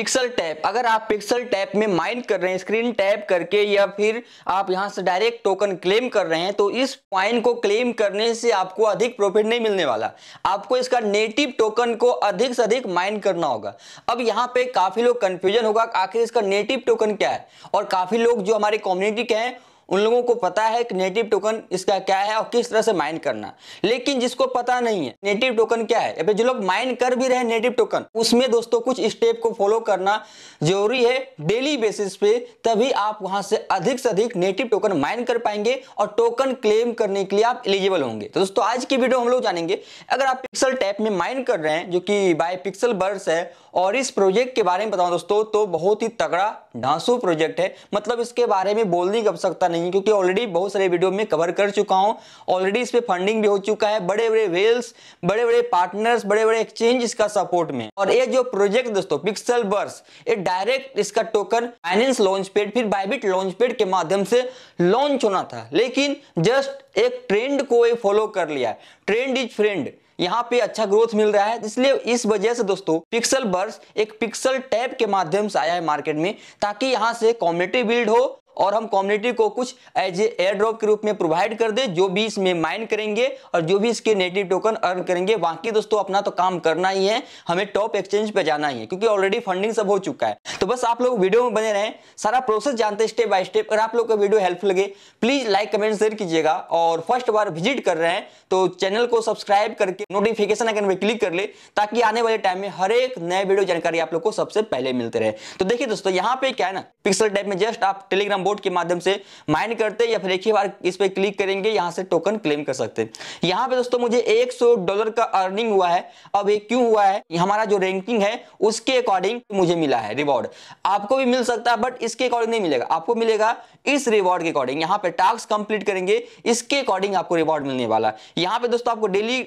pixel tap अगर आप pixel tap में माइंड कर रहे हैं स्क्रीन टैप करके या फिर आप यहां से डायरेक्ट टोकन क्लेम कर रहे हैं तो इस पॉइन को क्लेम करने से आपको अधिक प्रॉफिट नहीं मिलने वाला आपको इसका नेटिव टोकन को अधिक से अधिक माइंड करना होगा अब यहाँ पे काफी लोग कंफ्यूजन होगा आखिर इसका नेटिव टोकन क्या है और काफी लोग जो हमारे कम्युनिटी के हैं उन लोगों को पता है कि नेटिव टोकन इसका क्या है और किस तरह से माइन करना लेकिन जिसको पता नहीं है नेटिव टोकन क्या है या फिर जो लोग माइन कर भी रहे नेटिव टोकन उसमें दोस्तों कुछ स्टेप को फॉलो करना जरूरी है डेली बेसिस पे तभी आप वहां से अधिक से अधिक नेटिव टोकन माइन कर पाएंगे और टोकन क्लेम करने के लिए आप एलिजिबल होंगे तो दोस्तों आज की वीडियो हम लोग जानेंगे अगर आप पिक्सल टैप में माइन कर रहे हैं जो कि बाय पिक्सल बर्ड्स है और इस प्रोजेक्ट के बारे में बताऊं दोस्तों तो बहुत ही तगड़ा ढांसू प्रोजेक्ट है मतलब इसके बारे में बोलने की आवश्यकता नहीं नहीं है क्योंकि ऑलरेडी बहुत सारे वीडियो में कवर कर चुका हूँ ऑलरेडी इस पर फंडिंग भी हो चुका है बड़े बड़े वेल्स बड़े बड़े पार्टनर्स बड़े बड़े एक्सचेंज इसका सपोर्ट में और ये जो प्रोजेक्ट दोस्तों पिक्सल बर्स ये डायरेक्ट इसका टोकन फाइनेंस लॉन्च पेड फिर बाइबिट लॉन्च पेड के माध्यम से लॉन्च होना था लेकिन जस्ट एक ट्रेंड को ये फॉलो कर लिया ट्रेंड इज फ्रेंड यहाँ पे अच्छा ग्रोथ मिल रहा है इसलिए इस वजह से दोस्तों पिक्सल बर्स एक पिक्सल टैब के माध्यम से आया है मार्केट में ताकि यहाँ से कॉम्युनिटी बिल्ड हो और हम कम्युनिटी को कुछ एज ए एयर ड्रॉप के रूप में प्रोवाइड कर दे जो भी इसमें माइन करेंगे और जो भी इसके नेटिव टोकन अर्न करेंगे बाकी दोस्तों अपना तो काम करना ही है हमें टॉप एक्सचेंज पे जाना ही है क्योंकि ऑलरेडी फंडिंग सब हो चुका है तो बस आप लोग वीडियो में बने रहे सारा प्रोसेस जानते स्टेप बाय स्टेप अगर आप लोग का वीडियो हेल्प लगे प्लीज लाइक कमेंट शेयर कीजिएगा और फर्स्ट बार विजिट कर रहे हैं तो चैनल को सब्सक्राइब करके नोटिफिकेशन आइकन पर क्लिक कर ले ताकि आने वाले टाइम में हर एक नए वीडियो जानकारी आप लोग को सबसे पहले मिलते रहे तो देखिए दोस्तों यहाँ पे क्या है ना पिक्सल टाइप में जस्ट आप टेलीग्राम बोर्ड के माध्यम से माइन करते या फिर एक ही बार इस पर क्लिक करेंगे यहाँ से टोकन क्लेम कर सकते हैं यहाँ पे दोस्तों मुझे 100 डॉलर का अर्निंग हुआ है अब ये क्यों हुआ है हमारा जो रैंकिंग है उसके अकॉर्डिंग मुझे मिला है रिवॉर्ड आपको भी मिल सकता है बट इसके अकॉर्डिंग नहीं मिलेगा आपको मिलेगा इस रिवॉर्ड के अकॉर्डिंग यहाँ पे टास्क कंप्लीट करेंगे इसके अकॉर्डिंग आपको रिवॉर्ड मिलने वाला है यहाँ पे दोस्तों आपको डेली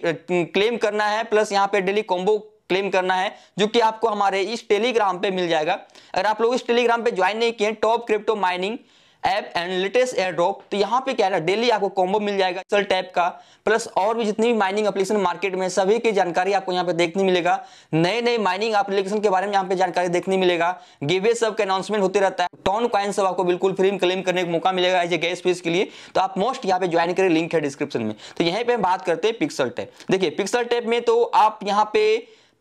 क्लेम करना है प्लस यहाँ पे डेली कॉम्बो क्लेम करना है जो कि आपको हमारे इस टेलीग्राम पे मिल जाएगा अगर आप लोग इस टेलीग्राम पे ज्वाइन नहीं किए top crypto mining app and latest airdrop तो यहाँ पे क्या है डेली आपको कॉम्बो मिल जाएगा एक्सल टैप का प्लस और भी जितनी भी माइनिंग एप्लीकेशन मार्केट में सभी की जानकारी आपको यहाँ पे देखने मिलेगा नए नए माइनिंग एप्लीकेशन के बारे में यहाँ पे जानकारी देखने मिलेगा गिवे सब के अनाउंसमेंट होते रहता है टॉन क्वाइन सब आपको बिल्कुल फ्री में क्लेम करने का मौका मिलेगा एज ए गैस फीस के लिए तो आप मोस्ट यहाँ पे ज्वाइन करें लिंक है डिस्क्रिप्शन में तो यहाँ पे हम बात करते हैं पिक्सल टैप देखिए पिक्सल टैप में तो आप यहाँ पे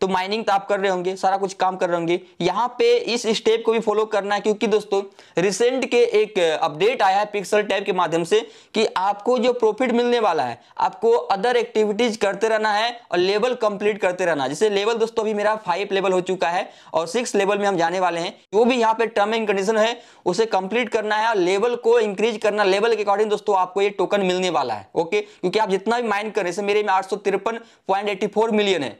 तो माइनिंग तो आप कर रहे होंगे सारा कुछ काम कर रहे होंगे यहाँ पे इस स्टेप को भी फॉलो करना है क्योंकि दोस्तों रिसेंट के एक अपडेट uh, आया है पिक्सल टैब के माध्यम से कि आपको जो प्रॉफिट मिलने वाला है आपको अदर एक्टिविटीज करते रहना है और लेवल कंप्लीट करते रहना जैसे लेवल दोस्तों अभी मेरा फाइव लेवल हो चुका है और सिक्स लेवल में हम जाने वाले हैं जो भी यहाँ पे टर्म एंड कंडीशन है उसे कंप्लीट करना है और लेवल को इंक्रीज करना लेवल के अकॉर्डिंग दोस्तों आपको ये टोकन मिलने वाला है ओके क्योंकि आप जितना भी माइंड करें जैसे मेरे में आठ मिलियन है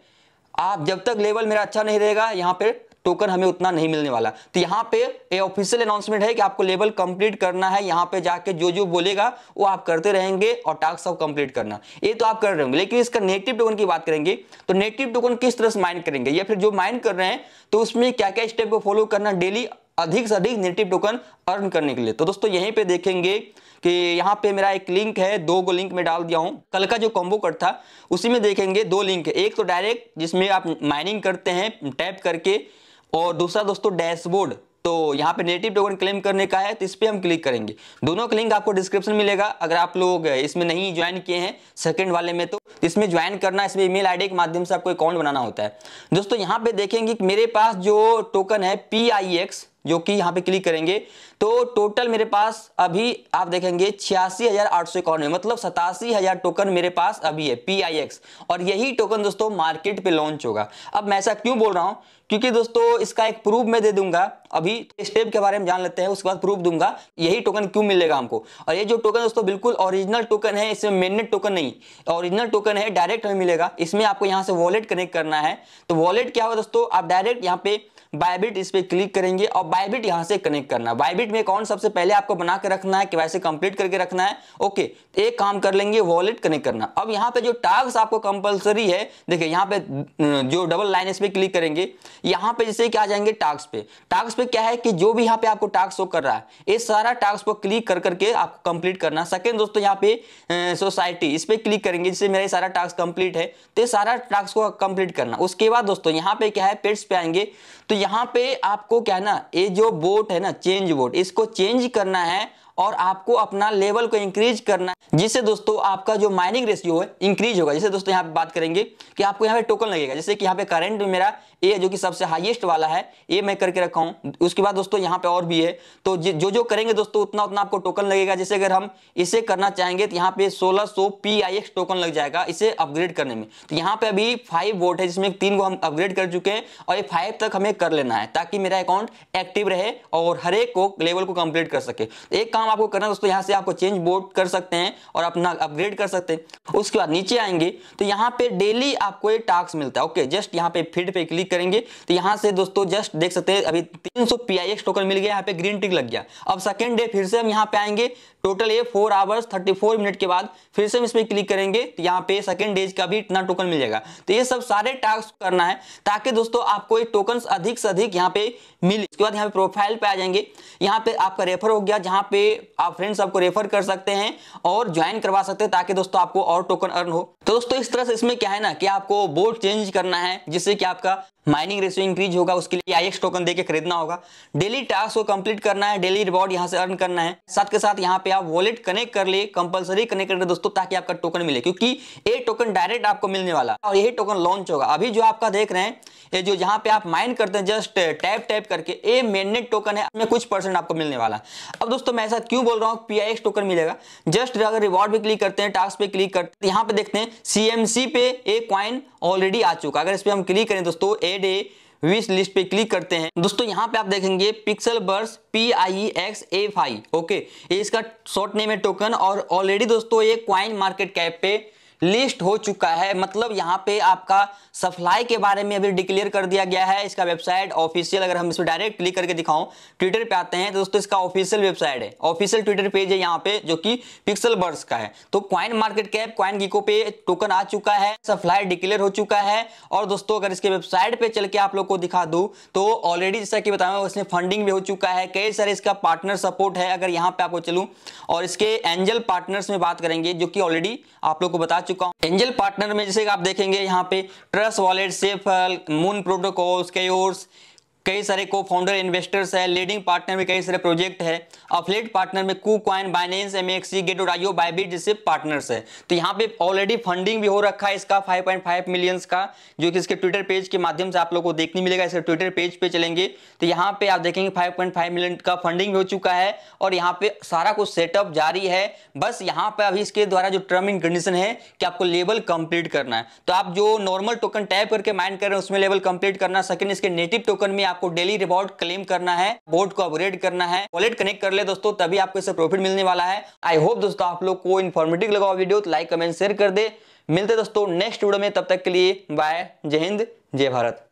आप जब तक लेवल मेरा अच्छा नहीं रहेगा यहाँ पे टोकन हमें उतना नहीं मिलने वाला तो यहाँ पे ये ऑफिशियल अनाउंसमेंट है कि आपको लेवल कंप्लीट करना है यहाँ पे जाके जो जो बोलेगा वो आप करते रहेंगे और टास्क ऑफ कंप्लीट करना ये तो आप कर रहे होंगे लेकिन इसका नेगेटिव टोकन की बात करेंगे तो नेगेटिव टोकन किस तरह से माइंड करेंगे या फिर जो माइंड कर रहे हैं तो उसमें क्या क्या स्टेप को फॉलो करना डेली अधिक से अधिक नेगेटिव टोकन अर्न करने के लिए तो दोस्तों यहीं पर देखेंगे कि यहाँ पे मेरा एक लिंक है दो गो लिंक में डाल दिया हूँ कल का जो कॉम्बो कट था उसी में देखेंगे दो लिंक एक तो डायरेक्ट जिसमें आप माइनिंग करते हैं टैप करके और दूसरा दोस्तों डैशबोर्ड तो यहाँ पे नेटिव टोकन क्लेम करने का है तो इस पर हम क्लिक करेंगे दोनों का लिंक आपको डिस्क्रिप्शन मिलेगा अगर आप लोग इसमें नहीं ज्वाइन किए हैं सेकेंड वाले में तो इसमें ज्वाइन करना इसमें ईमेल आईडी के माध्यम से आपको अकाउंट बनाना होता है दोस्तों यहाँ पे देखेंगे कि मेरे पास जो टोकन है पी आई एक्स जो कि यहाँ पे क्लिक करेंगे तो टोटल मेरे पास अभी आप देखेंगे छियासी हजार आठ सौ इक्यानवे मतलब सतासी हजार टोकन मेरे पास अभी है पी आई एक्स और यही टोकन दोस्तों मार्केट पे लॉन्च होगा अब मैं ऐसा क्यों बोल रहा हूँ क्योंकि दोस्तों इसका एक प्रूफ मैं दे दूंगा अभी स्टेप के बारे में जान लेते हैं उसके बाद प्रूफ दूंगा यही टोकन क्यों मिलेगा हमको और ये जो टोकन दोस्तों बिल्कुल ओरिजिनल टोकन है इसमें मेननेट टोकन नहीं ओरिजिनल टोकन टोकन है डायरेक्ट हमें मिलेगा इसमें आपको यहाँ से वॉलेट कनेक्ट करना है तो वॉलेट क्या होगा दोस्तों आप डायरेक्ट यहाँ पे बायबिट इस पर क्लिक करेंगे और बायबिट यहाँ से कनेक्ट करना बायबिट में अकाउंट सबसे पहले आपको बना के रखना है कि वैसे कंप्लीट करके रखना है ओके एक काम कर लेंगे वॉलेट कनेक्ट करना अब यहाँ पे जो टास्क आपको कंपलसरी है देखिए यहाँ पे जो डबल लाइन इस पर क्लिक करेंगे यहाँ पे जैसे क्या जाएंगे टास्क पे टास्क पे क्या है कि जो भी यहाँ पे आपको टास्क शो कर रहा है ये सारा टास्क पर क्लिक कर करके आपको कंप्लीट करना सेकेंड दोस्तों यहाँ पे सोसाइटी इस पर क्लिक करेंगे जिससे मेरा सारा टास्क कंप्लीट है तो ये सारा टास्क को कंप्लीट करना उसके बाद दोस्तों यहाँ पे क्या है पेट्स पे आएंगे तो यहाँ पे आपको क्या है ना ये जो बोट है ना चेंज बोट इसको चेंज करना है और आपको अपना लेवल को इंक्रीज करना है जिससे दोस्तों आपका जो माइनिंग रेशियो है इंक्रीज होगा जैसे दोस्तों यहाँ पे बात करेंगे कि आपको यहाँ पे टोकन लगेगा जैसे कि यहाँ पे करंट मेरा ए जो कि सबसे हाईएस्ट वाला है ए मैं करके रखा हूँ उसके बाद दोस्तों यहाँ पे और भी है तो जो जो करेंगे दोस्तों उतना उतना आपको टोकन लगेगा जैसे अगर हम इसे करना चाहेंगे तो यहाँ पे 1600 so P I X token लग जाएगा इसे अपग्रेड करने में तो यहाँ पे अभी फाइव वोट है जिसमें तीन को हम अपग्रेड कर चुके हैं और ये फाइव तक हमें कर लेना है ताकि मेरा अकाउंट एक्टिव रहे और हर एक को लेवल को कंप्लीट कर सके तो एक काम आपको करना दोस्तों यहाँ से आपको चेंज बोर्ड कर सकते हैं और अपना अपग्रेड कर सकते हैं उसके बाद नीचे आएंगे तो यहाँ पे डेली आपको ये टास्क मिलता है ओके जस्ट यहाँ पे फीड पे क्लिक करेंगे तो यहां से दोस्तों जस्ट देख सकते हैं अभी 300 पीआईएक्स टोकन मिल गया यहाँ पे ग्रीन टिक लग गया अब सेकेंड डे फिर से हम यहाँ पे आएंगे टोटल ये four hours thirty four minute के बाद फिर से हम इसमें क्लिक करेंगे तो यहाँ पे सेकेंड डेज का भी इतना टोकन मिल जाएगा तो ये सब सारे टास्क करना है ताकि दोस्तों आपको ये टोकन अधिक से अधिक यहाँ पे मिले इसके बाद यहाँ पे प्रोफाइल पे आ जाएंगे यहाँ पे आपका रेफर हो गया जहाँ पे आप फ्रेंड्स आपको रेफर कर सकते हैं और ज्वाइन करवा सकते हैं ताकि दोस्तों आपको और टोकन अर्न हो तो दोस्तों इस तरह से इसमें क्या है ना कि आपको बोर्ड चेंज करना है जिससे कि आपका माइनिंग रेशियो इंक्रीज होगा उसके लिए आई टोकन देके खरीदना होगा डेली टास्क को कंप्लीट करना है डेली रिवॉर्ड यहाँ से अर्न करना है साथ के साथ यहाँ पे आप वॉलेट कनेक्ट कर ले कंपलसरी कनेक्ट कर दोस्तों ताकि आपका टोकन मिले क्योंकि ये टोकन डायरेक्ट आपको मिलने वाला और यही टोकन लॉन्च होगा अभी जो आपका देख रहे हैं ये जो जहाँ पे आप माइन करते हैं जस्ट टैप टैप करके ये मेननेट टोकन है में कुछ परसेंट आपको मिलने वाला अब दोस्तों मैं ऐसा क्यों बोल रहा हूँ पी टोकन मिलेगा जस्ट अगर रिवॉर्ड पे क्लिक करते हैं टास्क पे क्लिक करते हैं यहाँ पे देखते हैं सीएमसी पे एक क्वाइन ऑलरेडी आ चुका अगर इस पर हम क्लिक करें दोस्तों एड ए विश लिस्ट पे क्लिक करते हैं दोस्तों यहाँ पे आप देखेंगे pixelverse P I X A five okay इसका शॉर्ट नेम है टोकन और ऑलरेडी दोस्तों ये क्वाइन मार्केट कैप पे लिस्ट हो चुका है मतलब यहाँ पे आपका सप्लाई के बारे में अभी डिक्लेयर कर दिया गया है इसका वेबसाइट ऑफिशियल अगर हम इसमें डायरेक्ट क्लिक करके दिखाऊं ट्विटर पे आते हैं तो दोस्तों इसका ऑफिशियल वेबसाइट है ऑफिशियल ट्विटर पेज है यहाँ पे जो कि पिक्सल बर्स का है तो coin market cap coin gecko पे टोकन आ चुका है सप्लाई डिक्लेयर हो चुका है और दोस्तों अगर इसके वेबसाइट पे चल के आप लोग को दिखा दू तो ऑलरेडी जैसा कि बताया उसमें फंडिंग भी हो चुका है कई सारे इसका पार्टनर सपोर्ट है अगर यहाँ पे आपको चलू और इसके एंजल पार्टनर्स में बात करेंगे जो कि ऑलरेडी आप लोग को बता चुके चुका हूँ एंजल पार्टनर में जैसे आप देखेंगे यहाँ पे trust wallet SafePal moon protocols के कई सारे को फाउंडर इन्वेस्टर्स है लीडिंग पार्टनर में कई सारे प्रोजेक्ट है अफलेट पार्टनर में KuCoin Binance MEXC gate और आईओ बाइबीट जैसे पार्टनर्स है तो यहाँ पे ऑलरेडी फंडिंग भी हो रखा है इसका 5.5 मिलियंस का जो कि इसके ट्विटर पेज के माध्यम से आप लोग को देखने मिलेगा इसके ट्विटर पेज पे चलेंगे तो यहाँ पे आप देखेंगे फाइव मिलियन का फंडिंग हो चुका है और यहाँ पे सारा कुछ सेटअप जारी है बस यहाँ पे अभी इसके द्वारा जो टर्म एंड कंडीशन है कि आपको लेवल कंप्लीट करना है तो आप जो नॉर्मल टोकन टाइप करके माइंड कर रहे हैं उसमें लेवल कंप्लीट करना सेकेंड इसके नेटिव टोकन में आपको डेली रिवॉर्ड क्लेम करना है बोर्ड को अपग्रेड करना है वॉलेट कनेक्ट कर ले दोस्तों तभी आपको इससे प्रॉफिट मिलने वाला है आई होप दोस्तों आप लोग को इन्फॉर्मेटिव लगा वीडियो तो लाइक कमेंट शेयर कर दे मिलते दोस्तों नेक्स्ट वीडियो में तब तक के लिए बाय जय हिंद जय भारत